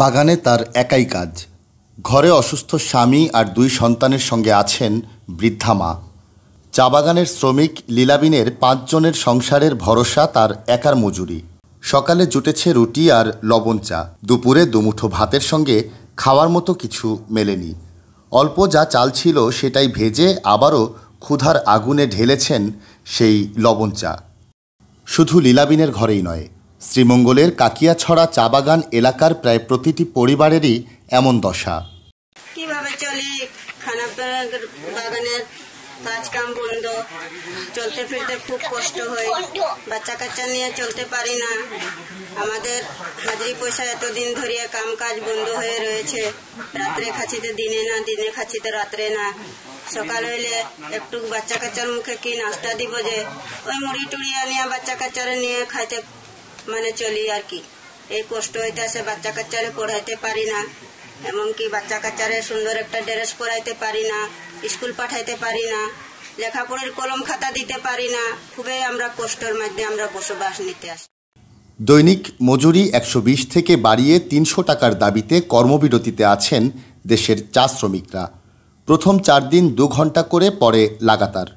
বাগানে তার একাই কাজ ঘরে অসুস্থ স্বামী আর দুই সন্তানের সঙ্গে আছেন বৃদ্ধা মা চা বাগানের শ্রমিক লীলাবিনের পাঁচজনের সংসারের ভরসা তার একার মজুরি সকালে জুটেছে রুটি আর লবণ চা দুপুরে দুমুঠো ভাতের সঙ্গে খাওয়ার মতো কিছু মেলেনি অল্প যা চাল ছিল সেটাই ভেজে আবারও ক্ষুধার আগুনে ঢেলেছেন সেই লবণ চা শুধু লীলাবিনের ঘরেই নয় শ্রীমঙ্গলের কাকিয়াছড়া চা বাগান এলাকার প্রায় প্রতিটি পরিবারেরই এমন দশা কিভাবে চলি বাগানের কাজ কাম বন্ধ চলতে ফিরতে খুব কষ্ট হয় বাচ্চা কাচ্চা নিয়ে চলতে পারি না আমাদের হাজরি পয়সা এতদিন ধরে কাম কাজ বন্ধ হয়ে রয়েছে রাত্রে খাচ্ছিতে দিনে না দিনে খাচ্ছিতে রাত্রে না সকাল হইলে একটু বাচ্চা কাচ্চার মুখে কি নাস্তা দিব যে ওই মুড়ি টুড়ি আনিয়া বাচ্চা কাচ্চারে নিয়ে খাইতে মানে চলি আর কি এই কষ্ট হইতেছে বাচ্চা কাচ্চারে পড়াইতে পারি না এমনকি বাচ্চা কাচ্চারে সুন্দর একটা ড্রেস পরাইতে পারি না স্কুল পাঠাইতে পারি না লেখাপড়ার কলম খাতা দিতে পারি না খুবই আমরা কষ্টের মধ্যে আমরা বসবাস নিতে আসি দৈনিক মজুরি একশো থেকে বাড়িয়ে তিনশো টাকার দাবিতে কর্মবিরতিতে আছেন দেশের চা শ্রমিকরা প্রথম চার দিন দু ঘন্টা করে পরে লাগাতার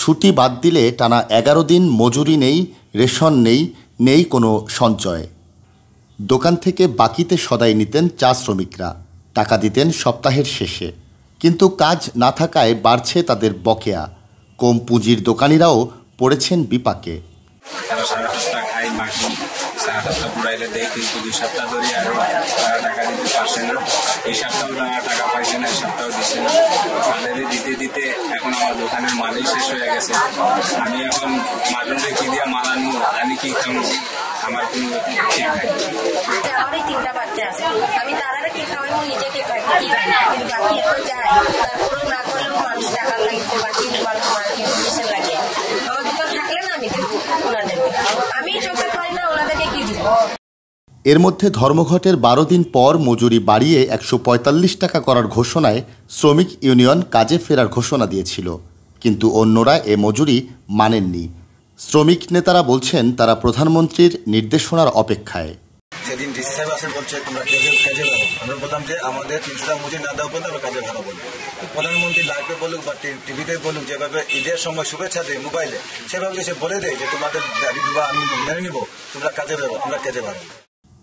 ছুটি বাদ দিলে টানা এগারো দিন মজুরি নেই রেশন নেই নেই কোনো সঞ্চয় দোকান থেকে বাকিতে সদাই নিতেন চা শ্রমিকরা টাকা দিতেন সপ্তাহের শেষে কিন্তু কাজ না থাকায় বাড়ছে তাদের বকেয়া কম পুঁজির দোকানিরাও পড়েছেন বিপাকে চার সপ্তাহ পুরাইলে দেয় কিন্তু দুই সপ্তাহ ধরে আর তারা টাকা দিতে পারছে না এই সপ্তাহ তারা টাকা পাইছে না এই সপ্তাহ দিচ্ছে না তাদের দিতে দিতে এখন আমার দোকানের মালই শেষ হয়ে গেছে আমি এখন মালনে কি দিয়ে মাল আনবো আমি কি খাবো আমার কোনো ঠিক নাই আচ্ছা, আমার আছে আমি তারা কি খাওয়াই নিজে কিন্তু বাকি এখন যাই তারপরেও না করলেও এর মধ্যে ধর্মঘটের বারো দিন পর মজুরি বাড়িয়ে একশো টাকা করার ঘোষণায় শ্রমিক ইউনিয়ন কাজে ফেরার ঘোষণা দিয়েছিল কিন্তু অন্যরা এ মজুরি মানেননি শ্রমিক নেতারা বলছেন তারা প্রধানমন্ত্রীর নির্দেশনার অপেক্ষায় আসে বলছে তোমরা কাজে কাজে আমরা বললাম যে আমাদের তিনশো টাকা মজুরি না দেওয়া পর্যন্ত আমরা কাজে বলবো প্রধানমন্ত্রী লাইভে বলুক বা টিভিতে বলুক যেভাবে ঈদের সময় শুভেচ্ছা দেয় মোবাইলে সেভাবে সে বলে দেয় যে তোমাদের দাবি আমি মেনে তোমরা কাজে আমরা কাজে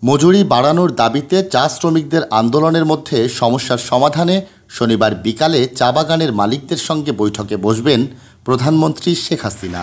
মজুরি বাড়ানোর দাবিতে চা শ্রমিকদের আন্দোলনের মধ্যে সমস্যার সমাধানে শনিবার বিকালে চা বাগানের মালিকদের সঙ্গে বৈঠকে বসবেন প্রধানমন্ত্রী শেখ হাসিনা